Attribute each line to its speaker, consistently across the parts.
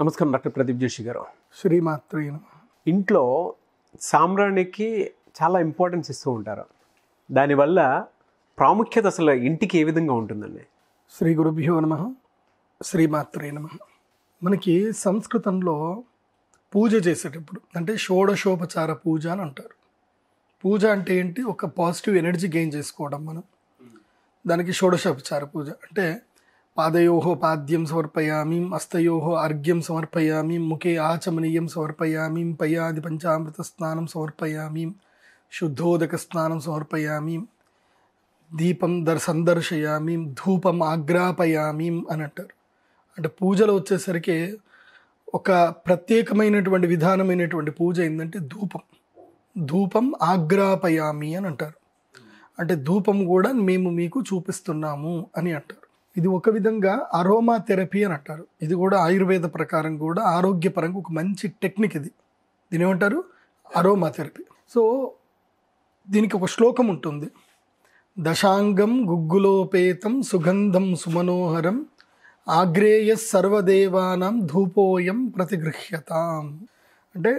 Speaker 1: నమస్కారం డాక్టర్ ప్రదీప్ జోషి గారు శ్రీమాత్రి ఇంట్లో సామ్రాణికి చాలా ఇంపార్టెన్స్ ఇస్తూ ఉంటారు దానివల్ల ప్రాముఖ్యత అసలు ఇంటికి ఏ విధంగా ఉంటుందండి
Speaker 2: శ్రీ గురుభ్యో నమ శ్రీమాత్రే నమ మనకి సంస్కృతంలో పూజ చేసేటప్పుడు అంటే షోడశోపచార పూజ అని అంటారు పూజ అంటే ఏంటి ఒక పాజిటివ్ ఎనర్జీ గెయిన్ చేసుకోవడం మనం దానికి షోడశోపచార పూజ అంటే పాదయోः పాద్యం సమర్పయామి హస్తయోः అర్ఘ్యం సమర్పయామి ముఖే ఆచమనీయం సమర్పయామి పయాది పంచామృత స్నానం సమర్పయామి శుద్ధోదక స్నానం సమర్పయామి దీపం దర్ సందర్శయామి ధూపం ఆగ్రాపయామి అని అంటారు అంటే పూజలు వచ్చేసరికి ఒక ప్రత్యేకమైనటువంటి విధానమైనటువంటి పూజ ఏంటంటే ధూపం ధూపం ఆగ్రాపయామి అని అంటారు అంటే ధూపం కూడా మేము మీకు చూపిస్తున్నాము అని అంటారు ఇది ఒక విధంగా అరోమా థెరపీ అని అంటారు ఇది కూడా ఆయుర్వేద ప్రకారం కూడా ఆరోగ్యపరంగా ఒక మంచి టెక్నిక్ ఇది దీని ఏమంటారు అరోమా థెరపీ సో దీనికి ఒక శ్లోకం ఉంటుంది దశాంగం గుగ్గులోపేతం సుగంధం సుమనోహరం ఆగ్రేయ సర్వదేవానం ధూపోయం ప్రతిగృహ్యత అంటే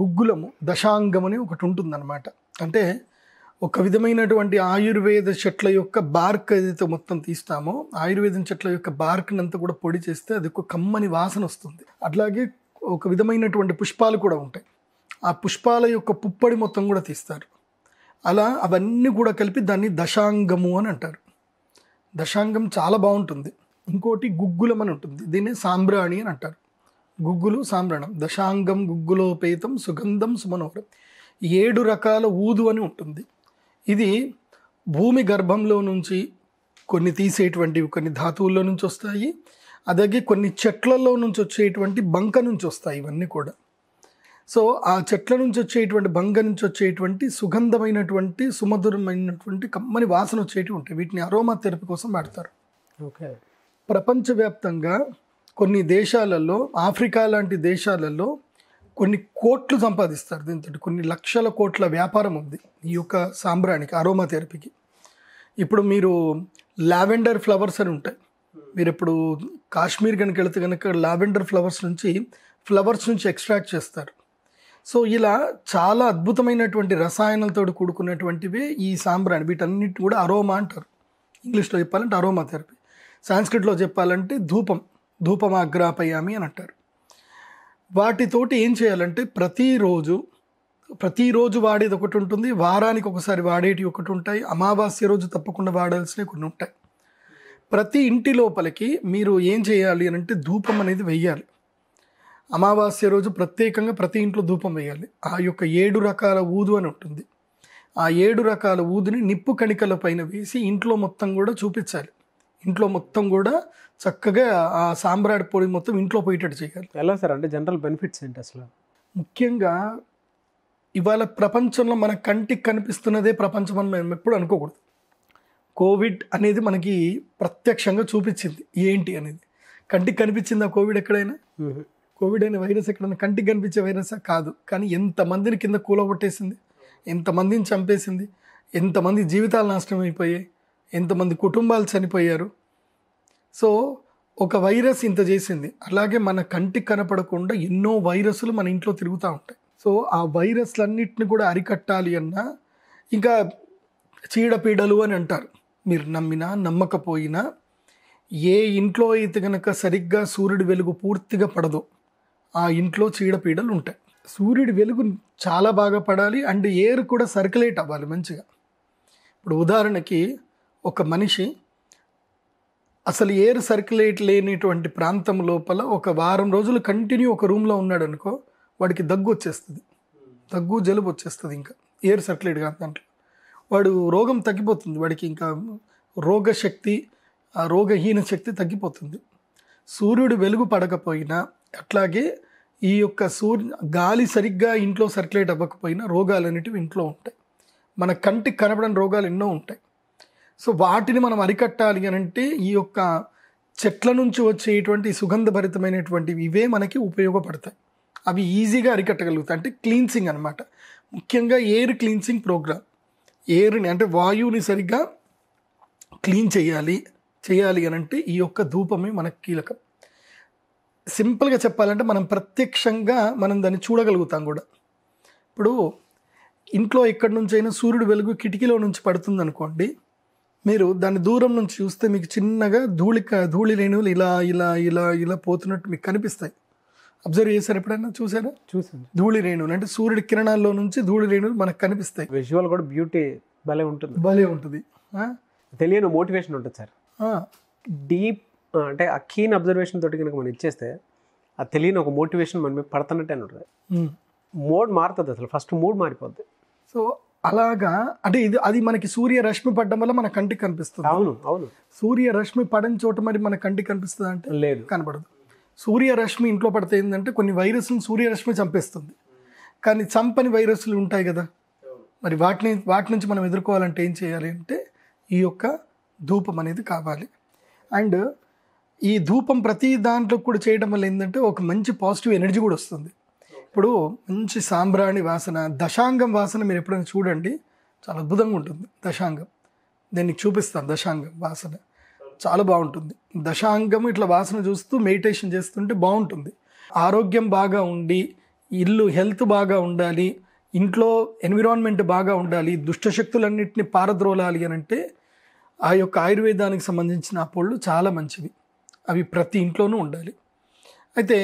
Speaker 2: గుగ్గులము దశాంగం అని ఒకటి ఉంటుందన్నమాట అంటే ఒక విధమైనటువంటి ఆయుర్వేద చెట్ల యొక్క బార్క్ ఏదైతే మొత్తం తీస్తామో ఆయుర్వేదం చెట్ల యొక్క బార్క్ని అంతా కూడా పొడి చేస్తే అది ఒక కమ్మని వాసన వస్తుంది అట్లాగే ఒక విధమైనటువంటి పుష్పాలు కూడా ఉంటాయి ఆ పుష్పాల యొక్క పుప్పడి మొత్తం కూడా తీస్తారు అలా అవన్నీ కూడా కలిపి దాన్ని దశాంగము అని అంటారు దశాంగం చాలా బాగుంటుంది ఇంకోటి గుగ్గులం అని ఉంటుంది దీన్ని సాంబ్రాణి అని అంటారు గుగ్గులు సాంబ్రాణం దశాంగం గుగ్గులోపేతం సుగంధం సుమనోహరం ఏడు రకాల ఊదు అని ఉంటుంది ఇది భూమి గర్భంలో నుంచి కొన్ని తీసేటువంటివి కొన్ని ధాతువుల్లో నుంచి వస్తాయి అలాగే కొన్ని చెట్లలో నుంచి వచ్చేటువంటి బంక నుంచి వస్తాయి ఇవన్నీ కూడా సో ఆ చెట్ల నుంచి వచ్చేటువంటి బంక నుంచి వచ్చేటువంటి సుగంధమైనటువంటి సుమధురమైనటువంటి కమ్మని వాసన వచ్చేటివి ఉంటాయి వీటిని అరోమా థెరపీ కోసం వాడతారు ఓకే ప్రపంచవ్యాప్తంగా కొన్ని దేశాలలో ఆఫ్రికా లాంటి దేశాలలో కొన్ని కోట్లు సంపాదిస్తారు దీంతో కొన్ని లక్షల కోట్ల వ్యాపారం ఉంది ఈ యొక్క సాంబ్రానికి అరోమా థెరపీకి ఇప్పుడు మీరు లావెండర్ ఫ్లవర్స్ అని ఉంటాయి మీరు ఇప్పుడు కాశ్మీర్ కనుక వెళితే కనుక లావెండర్ ఫ్లవర్స్ నుంచి ఫ్లవర్స్ నుంచి ఎక్స్ట్రాక్ట్ చేస్తారు సో ఇలా చాలా అద్భుతమైనటువంటి రసాయనాలతో కూడుకున్నటువంటివి ఈ సాంబ్రాణి వీటన్నిటిని కూడా అరోమా అంటారు ఇంగ్లీష్లో చెప్పాలంటే అరోమా థెరపీ సాంస్క్రిట్లో చెప్పాలంటే ధూపం ధూపం అని అంటారు వాటితోటి ఏం చేయాలంటే ప్రతిరోజు ప్రతిరోజు వాడేది ఒకటి ఉంటుంది వారానికి ఒకసారి వాడేటి ఒకటి ఉంటాయి అమావాస్య రోజు తప్పకుండా వాడాల్సినవి కొన్ని ఉంటాయి ప్రతి ఇంటి లోపలికి మీరు ఏం చేయాలి అని అంటే ధూపం అనేది వెయ్యాలి అమావాస్య రోజు ప్రత్యేకంగా ప్రతి ఇంట్లో ధూపం వేయాలి ఆ యొక్క ఏడు రకాల ఊదు అని ఉంటుంది ఆ ఏడు రకాల ఊదుని నిప్పు కణికల పైన వేసి ఇంట్లో మొత్తం కూడా చూపించాలి ఇంట్లో మొత్తం కూడా చక్కగా ఆ సాంబ్రాడ్ పొడి మొత్తం ఇంట్లో పోయేటట్టు చేయాలి ఎలా సార్ అంటే జనరల్ బెనిఫిట్స్ ఏంటి అసలు ముఖ్యంగా ఇవాళ ప్రపంచంలో మన కంటికి కనిపిస్తున్నదే ప్రపంచం అని మేము ఎప్పుడు అనుకోకూడదు కోవిడ్ అనేది మనకి ప్రత్యక్షంగా చూపించింది ఏంటి అనేది కంటికి కనిపించిందా కోవిడ్ ఎక్కడైనా కోవిడ్ అయిన వైరస్ ఎక్కడైనా కంటికి కనిపించే వైరస్ కాదు కానీ ఎంతమందిని కింద కూలగొట్టేసింది ఎంతమందిని చంపేసింది ఎంతమంది జీవితాలు నాశనం అయిపోయాయి ఎంతమంది కుటుంబాలు చనిపోయారు సో ఒక వైరస్ ఇంత చేసింది అలాగే మన కంటికి కనపడకుండా ఎన్నో వైరస్లు మన ఇంట్లో తిరుగుతూ ఉంటాయి సో ఆ వైరస్లన్నింటిని కూడా అరికట్టాలి అన్నా ఇంకా చీడపీడలు అని అంటారు మీరు నమ్మినా నమ్మకపోయినా ఏ ఇంట్లో అయితే కనుక సరిగ్గా సూర్యుడి వెలుగు పూర్తిగా పడదో ఆ ఇంట్లో చీడపీడలు ఉంటాయి సూర్యుడి వెలుగు చాలా బాగా పడాలి అండ్ ఎయిర్ కూడా సర్క్యులేట్ అవ్వాలి మంచిగా ఇప్పుడు ఉదాహరణకి ఒక మనిషి అసలు ఎయిర్ సర్క్యులేట్ లేనిటువంటి ప్రాంతం లోపల ఒక వారం రోజులు కంటిన్యూ ఒక రూమ్లో ఉన్నాడు అనుకో వాడికి దగ్గు వచ్చేస్తుంది దగ్గు జలుబు వచ్చేస్తుంది ఇంకా ఎయిర్ సర్క్యులేట్ కాదు దాంట్లో వాడు రోగం తగ్గిపోతుంది వాడికి ఇంకా రోగశక్తి రోగహీన శక్తి తగ్గిపోతుంది సూర్యుడు వెలుగు పడకపోయినా అట్లాగే ఈ యొక్క సూర్య గాలి సరిగ్గా ఇంట్లో సర్క్యులేట్ అవ్వకపోయినా అనేటివి ఇంట్లో ఉంటాయి మన కంటికి కనపడని రోగాలు ఎన్నో ఉంటాయి సో వాటిని మనం అరికట్టాలి అని అంటే ఈ యొక్క చెట్ల నుంచి వచ్చేటువంటి సుగంధభరితమైనటువంటి ఇవే మనకి ఉపయోగపడతాయి అవి ఈజీగా అరికట్టగలుగుతాయి అంటే క్లీన్సింగ్ అనమాట ముఖ్యంగా ఎయిర్ క్లీన్సింగ్ ప్రోగ్రామ్ ఎయిర్ని అంటే వాయువుని సరిగ్గా క్లీన్ చేయాలి చేయాలి అని అంటే ఈ యొక్క ధూపమే మనకు కీలకం సింపుల్గా చెప్పాలంటే మనం ప్రత్యక్షంగా మనం దాన్ని చూడగలుగుతాం కూడా ఇప్పుడు ఇంట్లో ఎక్కడి నుంచైనా సూర్యుడు వెలుగు కిటికీలో నుంచి పడుతుంది అనుకోండి మీరు దాన్ని దూరం నుంచి చూస్తే మీకు చిన్నగా ధూళిక ధూళి రేణువులు ఇలా ఇలా ఇలా ఇలా పోతున్నట్టు మీకు కనిపిస్తాయి అబ్జర్వ్ చేశారు ఎప్పుడైనా చూసారా చూసాను ధూళి రేణువులు అంటే సూర్యుడి కిరణాల్లో నుంచి ధూళి రేణువులు
Speaker 1: మనకు కనిపిస్తాయి విజువల్ కూడా బ్యూటీ భలే ఉంటుంది భలే ఉంటుంది తెలియని మోటివేషన్ ఉంటుంది సార్ డీప్ అంటే ఆ కీన్ అబ్జర్వేషన్ తోటి కనుక మనం ఇచ్చేస్తే ఆ తెలియని ఒక మోటివేషన్ మన మీద పడుతున్నట్టే ఉంటుంది మూడ్ మారుతుంది అసలు ఫస్ట్ మూడ్ మారిపోద్ది
Speaker 2: సో అలాగా అంటే ఇది అది మనకి సూర్యరశ్మి పడడం వల్ల మన కంటికి కనిపిస్తుంది అవును అవును సూర్యరశ్మి పడని చోట మరి మన కంటికి కనిపిస్తుంది అంటే లేదు కనపడదు సూర్యరశ్మి ఇంట్లో పడితే ఏంటంటే కొన్ని వైరస్లు సూర్యరశ్మి చంపేస్తుంది కానీ చంపని వైరస్లు ఉంటాయి కదా మరి వాటిని వాటి నుంచి మనం ఎదుర్కోవాలంటే ఏం చేయాలి అంటే ఈ యొక్క ధూపం అనేది కావాలి అండ్ ఈ ధూపం ప్రతి దాంట్లో కూడా చేయడం వల్ల ఏంటంటే ఒక మంచి పాజిటివ్ ఎనర్జీ కూడా వస్తుంది ఇప్పుడు మంచి సాంబ్రాణి వాసన దశాంగం వాసన మీరు ఎప్పుడైనా చూడండి చాలా అద్భుతంగా ఉంటుంది దశాంగం దీన్ని చూపిస్తాను దశాంగం వాసన చాలా బాగుంటుంది దశాంగం ఇట్లా వాసన చూస్తూ మెడిటేషన్ చేస్తుంటే బాగుంటుంది ఆరోగ్యం బాగా ఉండి ఇల్లు హెల్త్ బాగా ఉండాలి ఇంట్లో ఎన్విరాన్మెంట్ బాగా ఉండాలి దుష్టశక్తులన్నింటినీ పారద్రోలాలి అని అంటే ఆ యొక్క ఆయుర్వేదానికి సంబంధించిన పొళ్ళు చాలా మంచివి అవి ప్రతి ఇంట్లోనూ ఉండాలి అయితే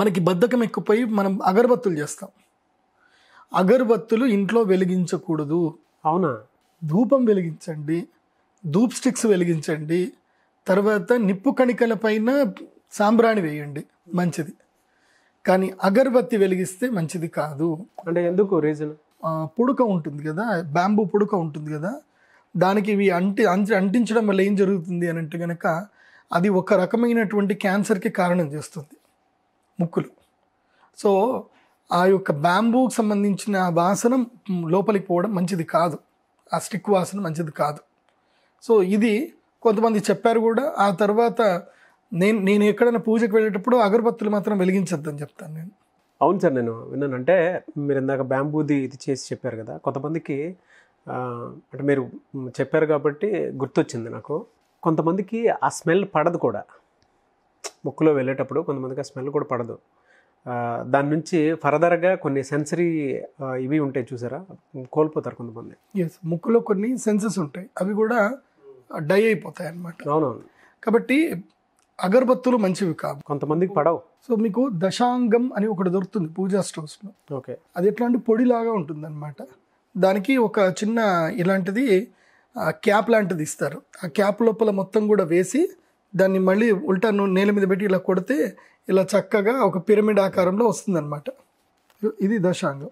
Speaker 2: మనకి బద్ధకం ఎక్కుపోయి మనం అగరబత్తులు చేస్తాం అగరబత్తులు ఇంట్లో వెలిగించకూడదు అవునా ధూపం వెలిగించండి ధూప్ స్టిక్స్ వెలిగించండి తర్వాత నిప్పు కణికల పైన సాంబ్రాణి వేయండి మంచిది కానీ అగరబత్తి వెలిగిస్తే మంచిది కాదు అంటే ఎందుకు రీజన్ పుడక ఉంటుంది కదా బ్యాంబు పుడక ఉంటుంది కదా దానికి ఇవి అంటి అంచి అంటించడం వల్ల ఏం జరుగుతుంది అని అంటే కనుక అది ఒక రకమైనటువంటి క్యాన్సర్కి కారణం చేస్తుంది ముక్కులు సో ఆ యొక్క బ్యాంబూకి సంబంధించిన వాసన లోపలికి పోవడం మంచిది కాదు ఆ స్టిక్ వాసన మంచిది కాదు సో ఇది కొంతమంది చెప్పారు కూడా ఆ తర్వాత నేను నేను ఎక్కడైనా పూజకు వెళ్ళేటప్పుడు అగరబత్తులు మాత్రం వెలిగించద్దని చెప్తాను నేను
Speaker 1: అవును సార్ నేను విన్నాను అంటే మీరు ఇందాక బ్యాంబూది ఇది చేసి చెప్పారు కదా కొంతమందికి అంటే మీరు చెప్పారు కాబట్టి గుర్తొచ్చింది నాకు కొంతమందికి ఆ స్మెల్ పడదు కూడా ముక్కులో వెళ్ళేటప్పుడు కొంతమందికి ఆ స్మెల్ కూడా పడదు దాని నుంచి ఫర్దర్గా కొన్ని సెన్సరీ ఇవి ఉంటాయి చూసారా కోల్పోతారు కొంతమంది
Speaker 2: ఎస్ ముక్కులో కొన్ని సెన్సెస్ ఉంటాయి అవి కూడా డై అయిపోతాయి అనమాట అవునవును కాబట్టి అగరబత్తులు మంచివి కావు కొంతమందికి పడవు సో మీకు దశాంగం అని ఒకటి దొరుకుతుంది పూజా స్టోర్స్లో ఓకే అది ఎట్లా అంటే పొడిలాగా ఉంటుంది అనమాట దానికి ఒక చిన్న ఇలాంటిది క్యాప్ లాంటిది ఇస్తారు ఆ క్యాప్ లోపల మొత్తం కూడా వేసి దాన్ని మళ్ళీ ఉల్టాను నేల మీద పెట్టి ఇలా కొడితే ఇలా చక్కగా ఒక పిరమిడ్ ఆకారంలో వస్తుందన్నమాట ఇది దశాంగం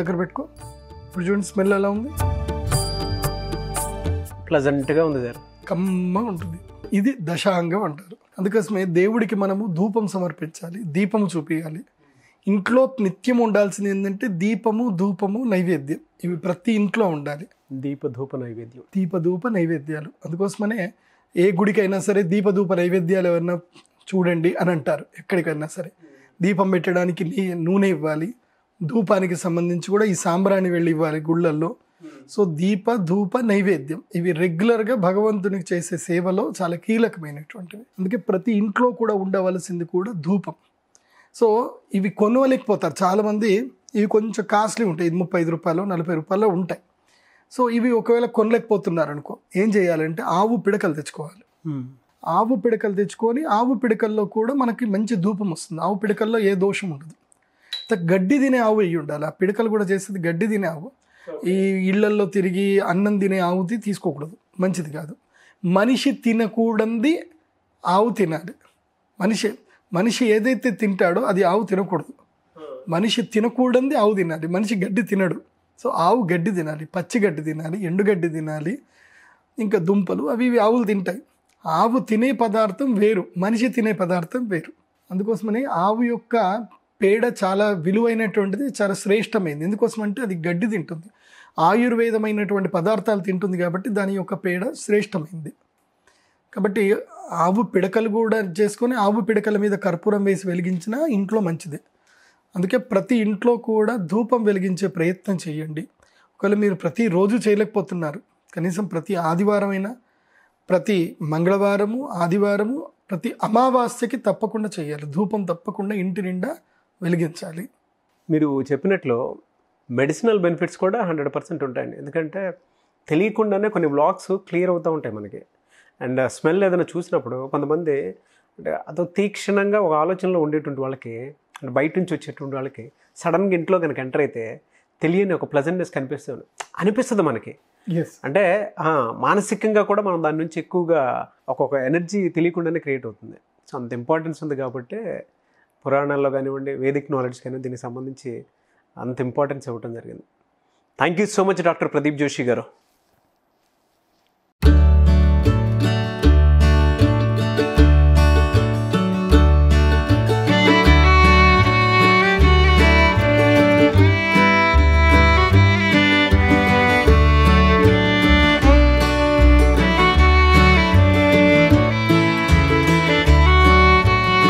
Speaker 2: దగ్గర పెట్టుకో ఇప్పుడు చూడండి స్మెల్ ఎలా ఉంది
Speaker 1: ప్లజెంట్గా ఉంది సార్
Speaker 2: కమ్మ ఉంటుంది ఇది దశాంగం అంటారు అందుకోసమే దేవుడికి మనము ధూపం సమర్పించాలి దీపము చూపించాలి ఇంట్లో నిత్యం ఉండాల్సింది ఏంటంటే దీపము ధూపము నైవేద్యం ఇవి ప్రతి ఇంట్లో ఉండాలి దీపధూప నైవేద్యం దీపధూప నైవేద్యాలు అందుకోసమనే ఏ గుడికైనా సరే దీపధూప నైవేద్యాలు ఎవరన్నా చూడండి అని అంటారు ఎక్కడికైనా సరే దీపం పెట్టడానికి నూనె ఇవ్వాలి ధూపానికి సంబంధించి కూడా ఈ సాంబ్రాన్ని వెళ్ళి ఇవ్వాలి గుళ్ళల్లో సో దీప ధూప నైవేద్యం ఇవి రెగ్యులర్గా భగవంతునికి చేసే సేవలో చాలా కీలకమైనటువంటివి అందుకే ప్రతి ఇంట్లో కూడా ఉండవలసింది కూడా ధూపం సో ఇవి కొనవలేకపోతారు చాలామంది ఇవి కొంచెం కాస్ట్లీ ఉంటాయి ఇది ముప్పై ఐదు రూపాయలు నలభై రూపాయలు ఉంటాయి సో ఇవి ఒకవేళ కొనలేకపోతున్నారు అనుకో ఏం చేయాలంటే ఆవు పిడకలు తెచ్చుకోవాలి ఆవు పిడకలు తెచ్చుకొని ఆవు పిడకల్లో కూడా మనకి మంచి ధూపం వస్తుంది ఆవు పిడకల్లో ఏ దోషం ఉండదు గడ్డి తినే ఆవు ఇవి ఉండాలి ఆ పిడకలు కూడా చేసేది గడ్డి తినే ఆవు ఈ ఇళ్లల్లో తిరిగి అన్నం తినే ఆవుతి తీసుకోకూడదు మంచిది కాదు మనిషి తినకూడంది ఆవు తినాలి మనిషి మనిషి ఏదైతే తింటాడో అది ఆవు తినకూడదు మనిషి తినకూడంది ఆవు తినాలి మనిషి గడ్డి తినడు సో ఆవు గడ్డి తినాలి పచ్చి గడ్డి తినాలి ఎండుగడ్డి తినాలి ఇంకా దుంపలు అవి ఇవి ఆవులు తింటాయి ఆవు తినే పదార్థం వేరు మనిషి తినే పదార్థం వేరు అందుకోసమని ఆవు యొక్క పేడ చాలా విలువైనటువంటిది చాలా శ్రేష్టమైంది ఎందుకోసం అంటే అది గడ్డి తింటుంది ఆయుర్వేదమైనటువంటి పదార్థాలు తింటుంది కాబట్టి దాని యొక్క పేడ శ్రేష్టమైంది కాబట్టి ఆవు పిడకలు కూడా చేసుకొని ఆవు పిడకల మీద కర్పూరం వేసి వెలిగించినా ఇంట్లో మంచిదే అందుకే ప్రతి ఇంట్లో కూడా ధూపం వెలిగించే ప్రయత్నం చేయండి ఒకవేళ మీరు ప్రతిరోజు చేయలేకపోతున్నారు కనీసం ప్రతి ఆదివారమైనా ప్రతి మంగళవారము ఆదివారము ప్రతి అమావాస్యకి తప్పకుండా చేయాలి ధూపం తప్పకుండా ఇంటి నిండా వెలిగించాలి
Speaker 1: మీరు చెప్పినట్లు మెడిసినల్ బెనిఫిట్స్ కూడా హండ్రెడ్ పర్సెంట్ ఉంటాయండి ఎందుకంటే తెలియకుండానే కొన్ని బ్లాక్స్ క్లియర్ అవుతూ ఉంటాయి మనకి అండ్ స్మెల్ uh, ఏదైనా చూసినప్పుడు కొంతమంది అంటే అదో తీక్షణంగా ఒక ఆలోచనలో ఉండేటువంటి వాళ్ళకి అంటే బయట నుంచి వచ్చేటువంటి వాళ్ళకి సడన్గా ఇంట్లో కనుక ఎంటర్ అయితే తెలియని ఒక ప్లజెంట్నెస్ కనిపిస్తుంది అనిపిస్తుంది మనకి అంటే మానసికంగా కూడా మనం దాని నుంచి ఎక్కువగా ఒక్కొక్క ఎనర్జీ తెలియకుండానే క్రియేట్ అవుతుంది సో అంత ఇంపార్టెన్స్ ఉంది కాబట్టి పురాణాల్లో కానివ్వండి వేదిక్ నాలెడ్జ్ కానీ దీనికి సంబంధించి అంత ఇంపార్టెన్స్ ఇవ్వటం జరిగింది thank you so much doctor Pradeep Joshi గారు